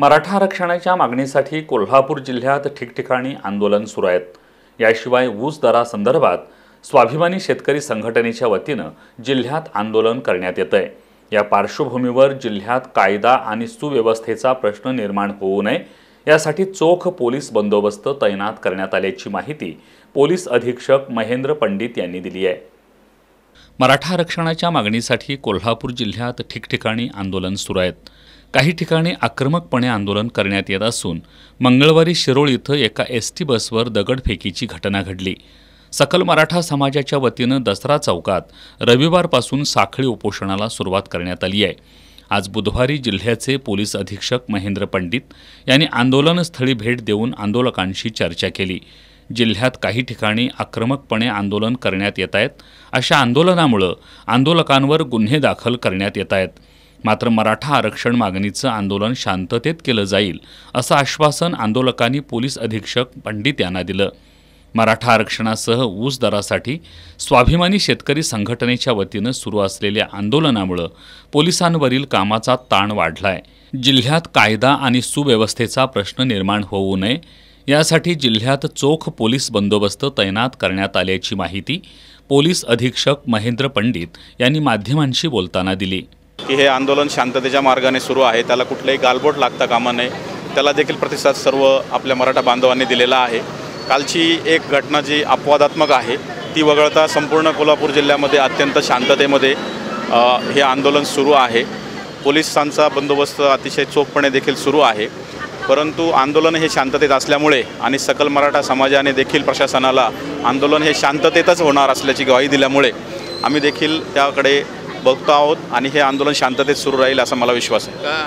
मराठा आरक्षणाच्या मागणीसाठी कोल्हापूर जिल्ह्यात ठिकठिकाणी आंदोलन सुरू आहेत याशिवाय ऊस दरासंदर्भात स्वाभिमानी शेतकरी संघटनेच्या वतीनं जिल्ह्यात आंदोलन करण्यात येतं आहे या पार्श्वभूमीवर जिल्ह्यात कायदा आणि सुव्यवस्थेचा प्रश्न निर्माण होऊ नये यासाठी चोख पोलीस बंदोबस्त तैनात करण्यात आल्याची माहिती पोलीस अधीक्षक महेंद्र पंडित यांनी दिली आहे मराठा आरक्षणाच्या मागणीसाठी कोल्हापूर जिल्ह्यात ठिकठिकाणी आंदोलन सुरू आहेत काही ठिकाणी आक्रमकपणे आंदोलन करण्यात येत असून मंगळवारी शिरोळ इथं एका एस टी बसवर दगडफेकीची घटना घडली सकल मराठा समाजाच्या वतीनं दसरा चौकात रविवारपासून साखळी उपोषणाला सुरुवात करण्यात आली आहे आज बुधवारी जिल्ह्याचे पोलीस अधीक्षक महेंद्र पंडित यांनी आंदोलनस्थळी भेट देऊन आंदोलकांशी चर्चा केली जिल्ह्यात काही ठिकाणी आक्रमकपणे आंदोलन करण्यात येत आहेत अशा आंदोलनामुळं आंदोलकांवर गुन्हे दाखल करण्यात येत आहेत मात्र मराठा आरक्षण मागणीचं आंदोलन शांततेत केलं जाईल असं आश्वासन आंदोलकांनी पोलीस अधीक्षक पंडित यांना दिलं मराठा आरक्षणासह ऊस दरासाठी स्वाभिमानी शेतकरी संघटनेच्या वतीनं सुरू असलेल्या आंदोलनामुळं पोलिसांवरील कामाचा ताण वाढलाय जिल्ह्यात कायदा आणि सुव्यवस्थेचा प्रश्न निर्माण होऊ नये यासाठी जिल्ह्यात चोख पोलीस बंदोबस्त तैनात करण्यात आल्याची माहिती पोलीस अधीक्षक महेंद्र पंडित यांनी माध्यमांशी बोलताना दिली की हे आंदोलन शांततेच्या मार्गाने सुरू आहे त्याला कुठलंही गालबोट लागता कामा नये त्याला देखील प्रतिसाद सर्व आपल्या मराठा बांधवांनी दिलेला आहे कालची एक घटना जी अपवादात्मक आहे ती वगळता संपूर्ण कोल्हापूर जिल्ह्यामध्ये अत्यंत शांततेमध्ये हे आंदोलन सुरू आहे पोलिसांचा बंदोबस्त अतिशय चोखपणे देखील सुरू आहे परंतु आंदोलन हे शांततेत असल्यामुळे आणि सकल मराठा समाजाने देखील प्रशासनाला आंदोलन हे शांततेतच होणार असल्याची ग्वाही दिल्यामुळे आम्ही देखील त्याकडे बघतो आहोत आणि हे आंदोलन शांततेत सुरू राहील असा मला विश्वास आहे